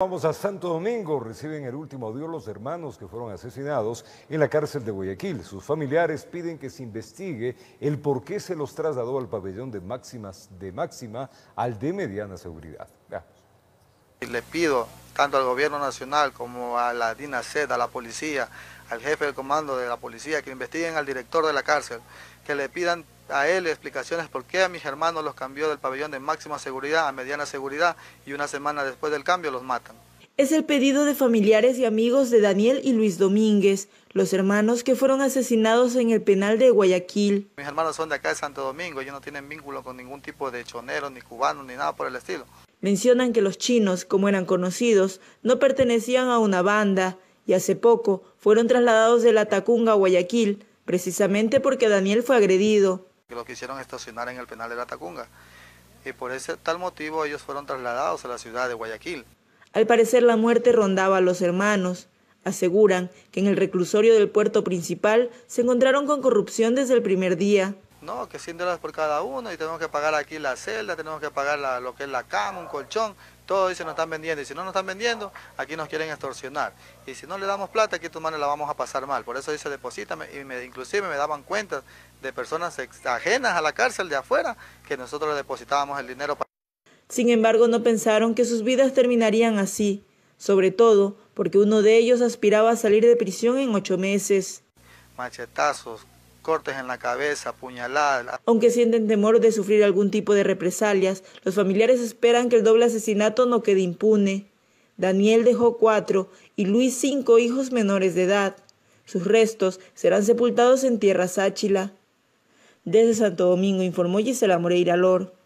Vamos a Santo Domingo, reciben el último adiós los hermanos que fueron asesinados en la cárcel de Guayaquil. Sus familiares piden que se investigue el por qué se los trasladó al pabellón de, máximas, de máxima al de mediana seguridad. Le pido tanto al gobierno nacional como a la DINASED, a la policía, al jefe del comando de la policía, que investiguen al director de la cárcel, que le pidan a él explicaciones por qué a mis hermanos los cambió del pabellón de máxima seguridad a mediana seguridad y una semana después del cambio los matan. Es el pedido de familiares y amigos de Daniel y Luis Domínguez, los hermanos que fueron asesinados en el penal de Guayaquil. Mis hermanos son de acá de Santo Domingo, ellos no tienen vínculo con ningún tipo de choneros, ni cubanos, ni nada por el estilo. Mencionan que los chinos, como eran conocidos, no pertenecían a una banda y hace poco fueron trasladados de la Tacunga a Guayaquil, precisamente porque Daniel fue agredido que lo quisieron estacionar en el penal de la Tacunga. Y por ese tal motivo ellos fueron trasladados a la ciudad de Guayaquil. Al parecer la muerte rondaba a los hermanos. Aseguran que en el reclusorio del puerto principal se encontraron con corrupción desde el primer día. ¿no? Que 100 dólares por cada uno y tenemos que pagar aquí la celda, tenemos que pagar lo que es la cama, un colchón, todo eso nos están vendiendo. Y si no nos están vendiendo, aquí nos quieren extorsionar. Y si no le damos plata, aquí tu mano la vamos a pasar mal. Por eso dice, deposítame. Y me, inclusive me daban cuentas de personas ajenas a la cárcel de afuera que nosotros le depositábamos el dinero. Para... Sin embargo, no pensaron que sus vidas terminarían así, sobre todo porque uno de ellos aspiraba a salir de prisión en ocho meses. Machetazos, cortes en la cabeza, puñaladas. Aunque sienten temor de sufrir algún tipo de represalias, los familiares esperan que el doble asesinato no quede impune. Daniel dejó cuatro y Luis cinco hijos menores de edad. Sus restos serán sepultados en tierra sáchila. Desde Santo Domingo informó Gisela Moreira Lor.